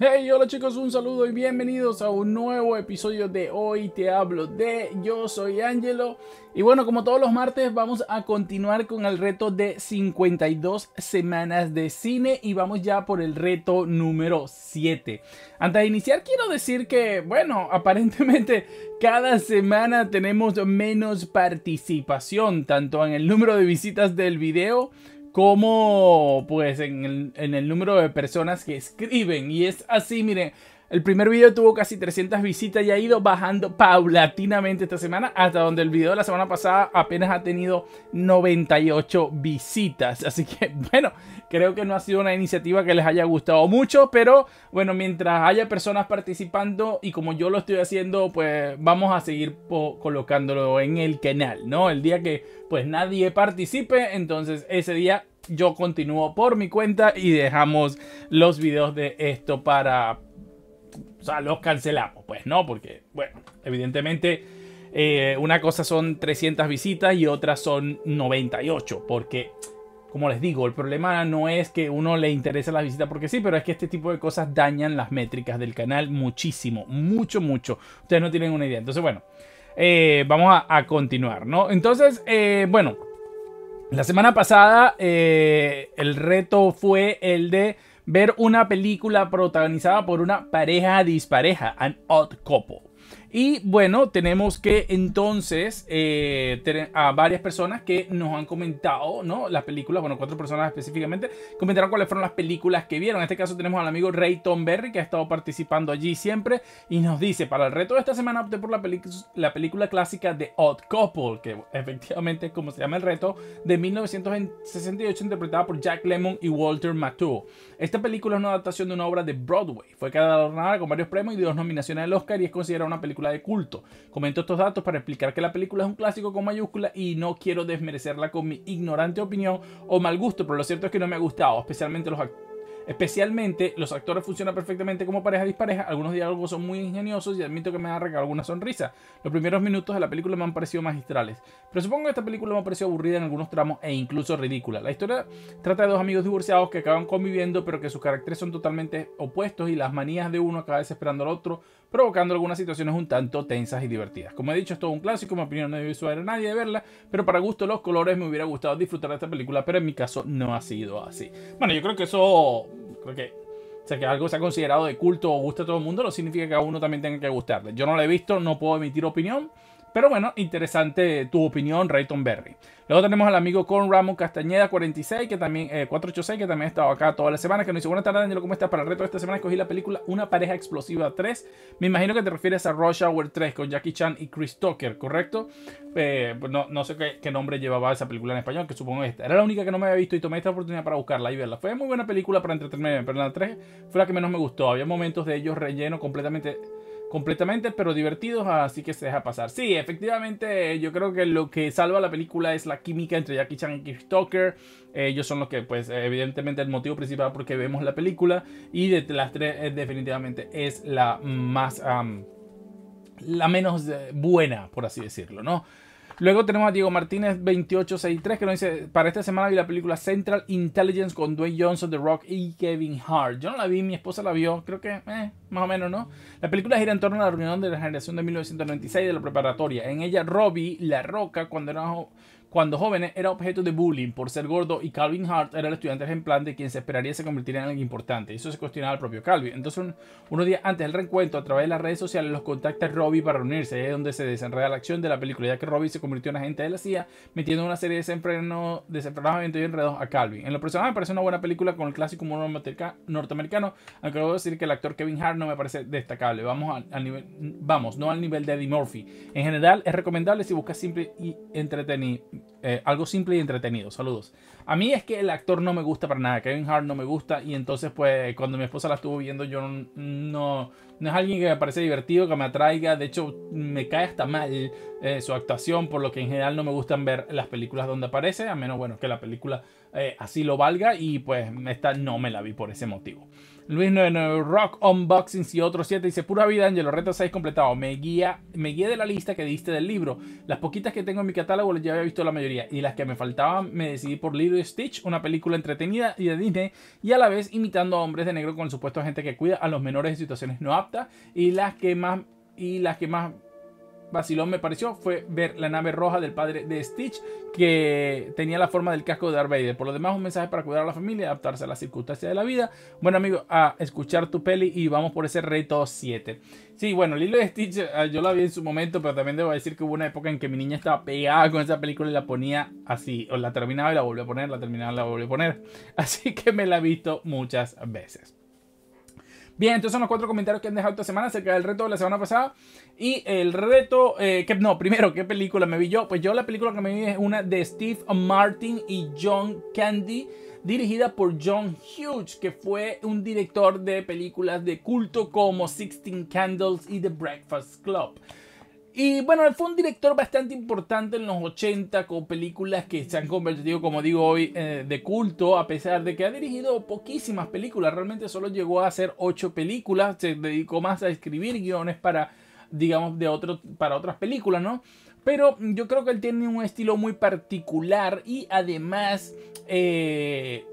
Hey, hola chicos, un saludo y bienvenidos a un nuevo episodio de Hoy Te Hablo de Yo Soy Angelo. Y bueno, como todos los martes, vamos a continuar con el reto de 52 semanas de cine y vamos ya por el reto número 7. Antes de iniciar, quiero decir que, bueno, aparentemente cada semana tenemos menos participación, tanto en el número de visitas del video como pues en el, en el número de personas que escriben. Y es así, miren, el primer video tuvo casi 300 visitas y ha ido bajando paulatinamente esta semana, hasta donde el video de la semana pasada apenas ha tenido 98 visitas. Así que, bueno, creo que no ha sido una iniciativa que les haya gustado mucho, pero bueno, mientras haya personas participando y como yo lo estoy haciendo, pues vamos a seguir colocándolo en el canal, ¿no? El día que pues nadie participe, entonces ese día yo continúo por mi cuenta y dejamos los videos de esto para o sea, los cancelamos. Pues no, porque, bueno, evidentemente eh, una cosa son 300 visitas y otra son 98, porque... Como les digo, el problema no es que uno le interese las visitas porque sí, pero es que este tipo de cosas dañan las métricas del canal muchísimo, mucho, mucho. Ustedes no tienen una idea. Entonces, bueno, eh, vamos a, continuar, ¿no? Entonces, eh, bueno, la semana pasada el reto fue el de ver una película protagonizada por una pareja dispareja, an odd couple. Y bueno, tenemos que entonces eh, a varias personas que nos han comentado, ¿no? Las películas, bueno, cuatro personas específicamente, comentaron cuáles fueron las películas que vieron. En este caso tenemos al amigo Ray Tom Berry, que ha estado participando allí siempre, y nos dice, para el reto de esta semana opté por la, película clásica de Odd Couple, que efectivamente es como se llama el reto, de 1968, interpretada por Jack Lemmon y Walter Matthau. Esta película es una adaptación de una obra de Broadway. Fue galardonada con varios premios y dos nominaciones al Oscar y es considerada una película de culto. Comento estos datos para explicar que la película es un clásico con mayúscula y no quiero desmerecerla con mi ignorante opinión o mal gusto, pero lo cierto es que no me ha gustado, especialmente los actores Especialmente, los actores funcionan perfectamente como pareja dispareja, algunos diálogos son muy ingeniosos y admito que me ha regalado alguna sonrisa. Los primeros minutos de la película me han parecido magistrales, pero supongo que esta película me ha parecido aburrida en algunos tramos e incluso ridícula. La historia trata de dos amigos divorciados que acaban conviviendo, pero que sus caracteres son totalmente opuestos y las manías de uno acaba desesperando al otro, provocando algunas situaciones un tanto tensas y divertidas. Como he dicho, es todo un clásico, mi opinión no debe suceder a nadie de verla, pero para gusto los colores me hubiera gustado disfrutar de esta película, pero en mi caso no ha sido así. Bueno, yo creo que eso porque o sea, que algo sea considerado de culto o guste a todo el mundo no significa que a uno también tenga que gustarle. Yo no lo he visto, no puedo emitir opinión. Pero bueno, interesante tu opinión, Rayton Berry. Luego tenemos al amigo con Ramón Castañeda 46, que también, 486, eh, que también ha estado acá toda la semana, que nos dice, buenas tardes, Daniel, ¿cómo estás? Para el reto de esta semana escogí la película Una pareja explosiva 3. Me imagino que te refieres a Rush Hour 3 con Jackie Chan y Chris Tucker, ¿correcto? Eh, pues no, sé qué, nombre llevaba esa película en español, que supongo esta. Era la única que no me había visto y tomé esta oportunidad para buscarla y verla. Fue muy buena película para entretenerme, pero la 3 fue la que menos me gustó. Había momentos de ellos relleno completamente completamente, pero divertidos, así que se deja pasar. Sí, efectivamente, yo creo que lo que salva la película es la química entre Jackie Chan y Keith Tucker. Ellos son los que, pues, evidentemente el motivo principal Porque vemos la película. Y de las tres, eh, definitivamente es la más... la menos eh, buena, por así decirlo, ¿no? Luego tenemos a Diego Martínez 2863 que nos dice, para esta semana vi la película Central Intelligence con Dwayne Johnson, The Rock y Kevin Hart. Yo no la vi, mi esposa la vio, creo que eh, más o menos, ¿no? La película gira en torno a la reunión de la generación de 1996 de la preparatoria. En ella Robbie, La Roca, cuando era cuando jóvenes era objeto de bullying por ser gordo y Calvin Hart era el estudiante ejemplar de quien se esperaría se convirtiera en alguien importante. Eso se cuestionaba al propio Calvin. Entonces, unos días antes del reencuentro, a través de las redes sociales, los contacta Robbie para reunirse. Ahí es donde se desenreda la acción de la película, ya que Robbie se convirtió en agente de la CIA, metiendo una serie de desenfrenos, y enredos a Calvin. En lo personal, me parece una buena película con el clásico humor norteamericano, aunque debo decir que el actor Kevin Hart no me parece destacable. Vamos, al, nivel, vamos no al nivel de Eddie Murphy. En general, es recomendable si buscas simple y entretenido eh, algo simple y entretenido. Saludos. A mí es que el actor no me gusta para nada. Kevin Hart no me gusta. Y entonces, pues, cuando mi esposa la estuvo viendo, yo no, no, es alguien que me parece divertido, que me atraiga. De hecho, me cae hasta mal eh, su actuación, por lo que en general no me gustan ver las películas donde aparece. A menos, bueno, que la película eh, así lo valga. Y pues, esta no me la vi por ese motivo. Luis 99 Rock Unboxings y otros 7 dice pura vida los retos 6 completado. Me guía, me guía de la lista que diste del libro. Las poquitas que tengo en mi catálogo ya había visto la mayoría y las que me faltaban me decidí por Little Stitch, una película entretenida y de Disney y a la vez imitando a hombres de negro con el supuesto gente que cuida a los menores en situaciones no aptas y las que más y las que más Basilón me pareció fue ver la nave roja del padre de Stitch que tenía la forma del casco de Darth Vader. Por lo demás, un mensaje para cuidar a la familia, y adaptarse a las circunstancias de la vida. Bueno, amigo, a escuchar tu peli y vamos por ese reto 7. Sí, bueno, Lilo de Stitch ah, yo la vi en su momento, pero también debo decir que hubo una época en que mi niña estaba pegada con esa película y la ponía así, o la terminaba y la volvía a poner, la terminaba y la volvía a poner. Así que me la he visto muchas veces. Bien, entonces son los cuatro comentarios que han dejado esta semana acerca del reto de la semana pasada. Y el reto, eh, que no, primero, ¿qué película me vi yo? Pues yo la película que me vi es una de Steve Martin y John Candy dirigida por John Hughes, que fue un director de películas de culto como Sixteen Candles y The Breakfast Club. Y bueno, él fue un director bastante importante en los 80 con películas que se han convertido, como digo hoy, eh, de culto, a pesar de que ha dirigido poquísimas películas. Realmente solo llegó a hacer 8 películas, se dedicó más a escribir guiones para, digamos, de otro, para otras películas, ¿no? Pero yo creo que él tiene un estilo muy particular y además eh,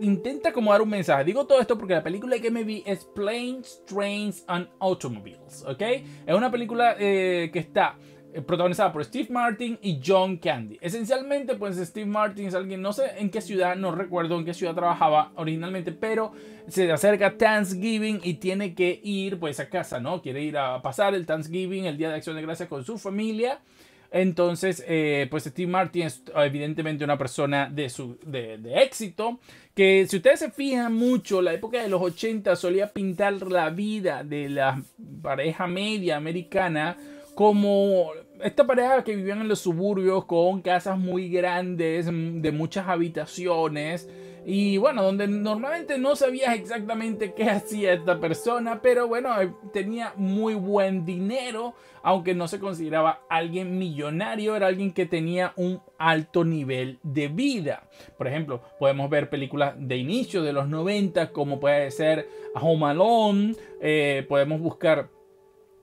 intenta como dar un mensaje. Digo todo esto porque la película que me vi es Planes, Trains and Automobiles, ¿ok? Es una película eh, que está eh, protagonizada por Steve Martin y John Candy. Esencialmente, pues Steve Martin es alguien, no sé en qué ciudad, no recuerdo en qué ciudad trabajaba originalmente, pero se acerca Thanksgiving y tiene que ir pues a casa, ¿no? Quiere ir a pasar el Thanksgiving, el Día de Acción de Gracias con su familia. Entonces, eh, pues Steve Martin es ah, evidentemente una persona de, su, de, éxito, que si ustedes se fijan mucho, la época de los 80 solía pintar la vida de la pareja media americana como esta pareja que vivían en los suburbios con casas muy grandes, mm, de muchas habitaciones. Y bueno, donde normalmente no sabías exactamente qué hacía esta persona, pero bueno, eh, tenía muy buen dinero, aunque no se consideraba alguien millonario, era alguien que tenía un alto nivel de vida. Por ejemplo, podemos ver películas de inicio de los 90, como puede ser Home Alone, eh, podemos buscar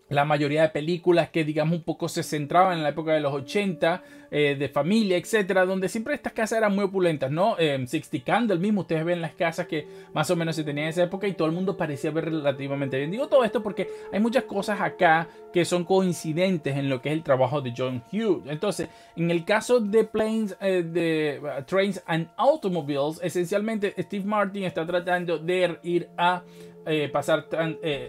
la mayoría de películas que digamos un poco se centraban en la época de los 80, eh, de familia, etcétera, donde siempre estas casas eran muy opulentas, ¿no? Eh, Sixty Candle mismo, ustedes ven las casas que más o menos se tenían en esa época y todo el mundo parecía ver relativamente bien. Digo todo esto porque hay muchas cosas acá que son coincidentes en lo que es el trabajo de John Hughes. Entonces, en el caso de Planes, eh, de uh, Trains and Automobiles, esencialmente Steve Martin está tratando de ir a eh, pasar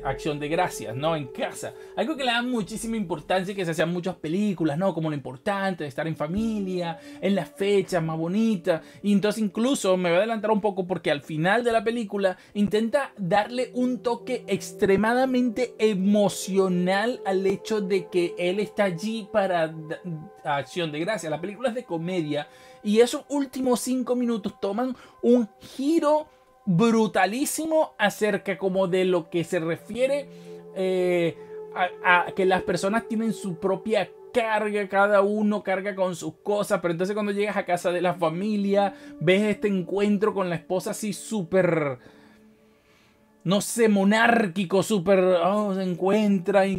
acción de gracias, ¿no? En casa. Algo que le da muchísima importancia y que se hacían muchas películas, ¿no? Como lo importante de estar en familia, en las fechas más bonitas. Y entonces incluso me voy a adelantar un poco porque al final de la película intenta darle un toque extremadamente emocional al hecho de que él está allí para acción de gracia. La película es de comedia y esos últimos cinco minutos toman un giro brutalísimo acerca como de lo que se refiere eh, a, que las personas tienen su propia carga, cada uno carga con sus cosas, pero entonces cuando llegas a casa de la familia, ves este encuentro con la esposa así súper, no sé, monárquico, súper, oh, se encuentra y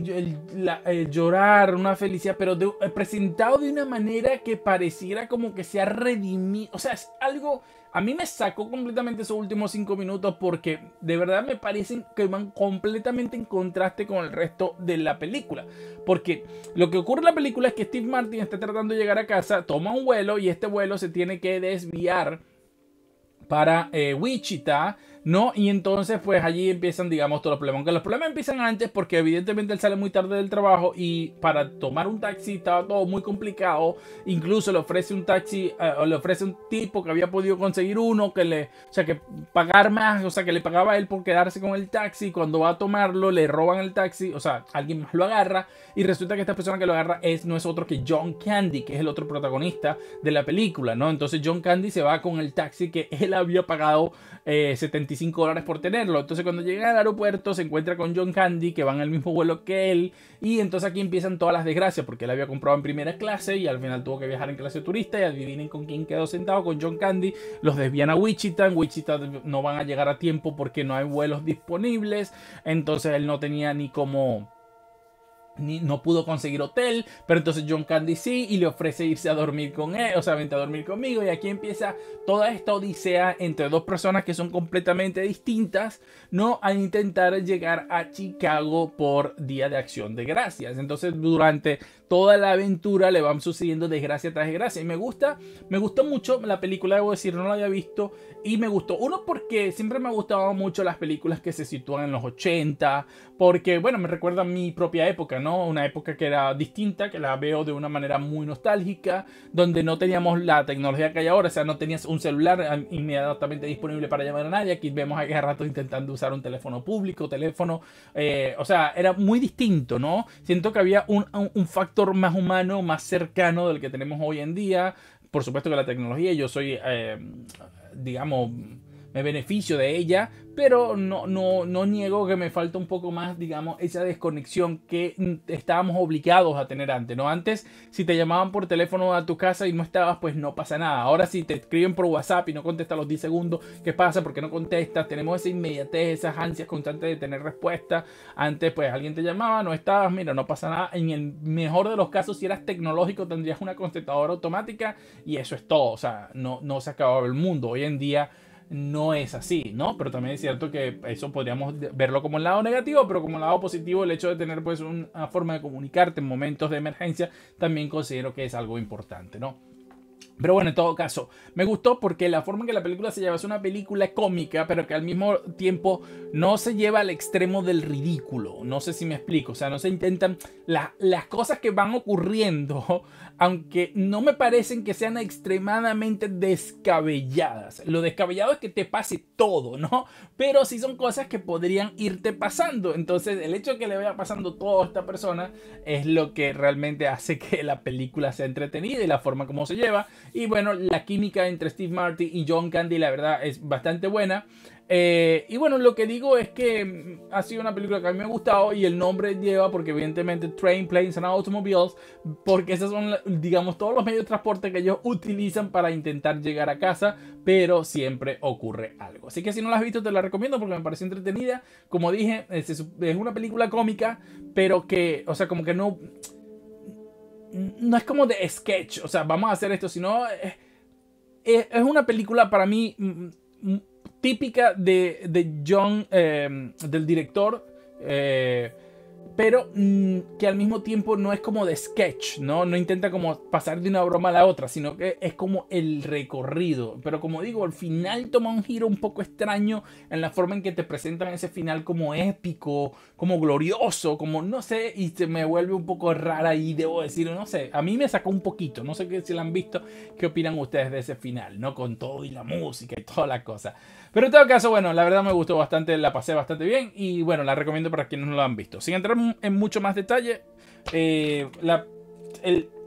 el, llorar, una felicidad, pero eh, presentado de una manera que pareciera como que se ha redimido, o sea, es algo a mí me sacó completamente esos últimos 5 minutos porque de verdad me parecen que van completamente en contraste con el resto de la película. Porque lo que ocurre en la película es que Steve Martin está tratando de llegar a casa, toma un vuelo y este vuelo se tiene que desviar para eh, Wichita ¿no? Y entonces pues allí empiezan, digamos, todos los problemas. Aunque los problemas empiezan antes porque evidentemente él sale muy tarde del trabajo y para tomar un taxi estaba todo muy complicado. Incluso le ofrece un taxi, eh, le ofrece un tipo que había podido conseguir uno, que le, o sea, que pagar más, o sea, que le pagaba a él por quedarse con el taxi. Cuando va a tomarlo, le roban el taxi, o sea, alguien más lo agarra y resulta que esta persona que lo agarra es, no es otro que John Candy, que es el otro protagonista de la película, ¿no? Entonces John Candy se va con el taxi que él había pagado 70 eh, cinco dólares por tenerlo. Entonces cuando llega al aeropuerto se encuentra con John Candy que van al mismo vuelo que él y entonces aquí empiezan todas las desgracias porque él había comprado en primera clase y al final tuvo que viajar en clase turista y adivinen con quién quedó sentado, con John Candy. Los desvían a Wichita, Wichita no van a llegar a tiempo porque no hay vuelos disponibles. Entonces él no tenía ni como no pudo conseguir hotel, pero entonces John Candy sí y le ofrece irse a dormir con él, o sea, vente a dormir conmigo y aquí empieza toda esta odisea entre dos personas que son completamente distintas, no a intentar llegar a Chicago por Día de Acción de Gracias. Entonces, durante toda la aventura le van sucediendo desgracia tras desgracia y me gusta, me gustó mucho la película, debo decir, no la había visto y me gustó uno porque siempre me ha gustado mucho las películas que se sitúan en los 80, porque bueno, me recuerda a mi propia época, ¿no? Una época que era distinta, que la veo de una manera muy nostálgica, donde no teníamos la tecnología que hay ahora, o sea, no tenías un celular ah, inmediatamente disponible para llamar a nadie, aquí vemos a cada rato intentando usar un teléfono público, teléfono, eh, o sea, era muy distinto, ¿no? Siento que había un, factor más humano, más cercano del que tenemos hoy en día, por supuesto que la tecnología, yo soy, eh, digamos, me beneficio de ella, pero no, no, no niego que me falta un poco más, digamos, esa desconexión que estábamos obligados a tener antes, ¿no? Antes, si te llamaban por teléfono a tu casa y no estabas, pues no pasa nada. Ahora, si te escriben por WhatsApp y no contestas los 10 segundos, ¿qué pasa? ¿Por qué no contestas? Tenemos esa inmediatez, esas ansias constantes de tener respuesta. Antes, pues alguien te llamaba, no estabas, mira, no pasa nada. En el mejor de los casos, si eras tecnológico, tendrías una contestadora automática y eso es todo. O sea, no, no se acababa el mundo. Hoy en día, no es así, ¿no? Pero también es cierto que eso podríamos verlo como el lado negativo, pero como el lado positivo, el hecho de tener pues una forma de comunicarte en momentos de emergencia, también considero que es algo importante, ¿no? Pero bueno, en todo caso, me gustó porque la forma en que la película se lleva es una película cómica, pero que al mismo tiempo no se lleva al extremo del ridículo. No sé si me explico. O sea, no se intentan las cosas que van ocurriendo, aunque no me parecen que sean extremadamente descabelladas. Lo descabellado es que te pase todo, ¿no? Pero sí son cosas que podrían irte pasando. Entonces, el hecho de que le vaya pasando todo a esta persona es lo que realmente hace que la película sea entretenida y la forma como se lleva y bueno, la química entre Steve Martin y John Candy, la verdad, es bastante buena. Eh, y bueno, lo que digo es que mm, ha sido una película que a mí me ha gustado y el nombre lleva, porque evidentemente Train, Planes and Automobiles, porque esos son, digamos, todos los medios de transporte que ellos utilizan para intentar llegar a casa, pero siempre ocurre algo. Así que si no la has visto, te la recomiendo porque me parece entretenida. Como dije, eh, es una película cómica, pero que, o sea, como que no no es como de sketch, o sea, vamos a hacer esto, sino es, eh, eh, es una película para mí mm, mm, típica de, John, eh, del director pero mm, que al mismo tiempo no es como de sketch, ¿no? No intenta como pasar de una broma a la otra, sino que es como el recorrido. Pero como digo, al final toma un giro un poco extraño en la forma en que te presentan ese final como épico, como glorioso, como no sé, y se me vuelve un poco rara y debo decir, no sé, a mí me sacó un poquito, no sé si lo han visto, qué opinan ustedes de ese final, ¿no? Con todo y la música y toda la cosa. Pero en todo caso, bueno, la verdad me gustó bastante, la pasé bastante bien y bueno, la recomiendo para quienes no lo han visto. Sin entrar en mucho más detalle eh,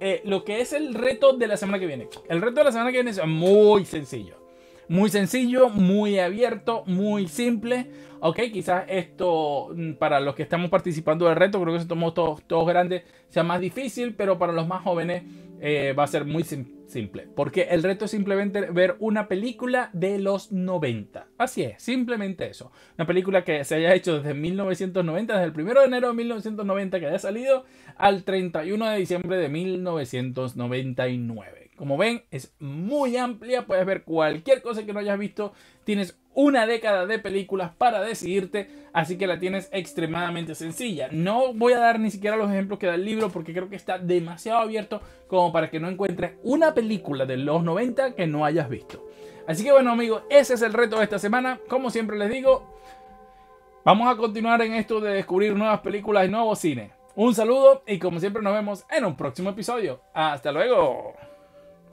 eh, lo que es el reto de la semana que viene. El reto de la semana que viene es muy sencillo. Muy sencillo, muy abierto, muy simple. Ok, quizás esto mm, para los que estamos participando del reto, creo que se tomó todos, todos grandes, sea más difícil, pero para los más jóvenes eh, va a ser muy simple. Porque el reto es simplemente ver una película de los 90. Así es, simplemente eso. Una película que se haya hecho desde 1990, desde el 1 de enero de 1990 que haya salido al 31 de diciembre de 1999. Como ven, es muy amplia, puedes ver cualquier cosa que no hayas visto. Tienes una década de películas para decidirte, así que la tienes extremadamente sencilla. No voy a dar ni siquiera los ejemplos que da el libro porque creo que está demasiado abierto como para que no encuentres una película de los 90 que no hayas visto. Así que bueno amigos, ese es el reto de esta semana. Como siempre les digo, vamos a continuar en esto de descubrir nuevas películas y nuevos cine. Un saludo y como siempre nos vemos en un próximo episodio. Hasta luego.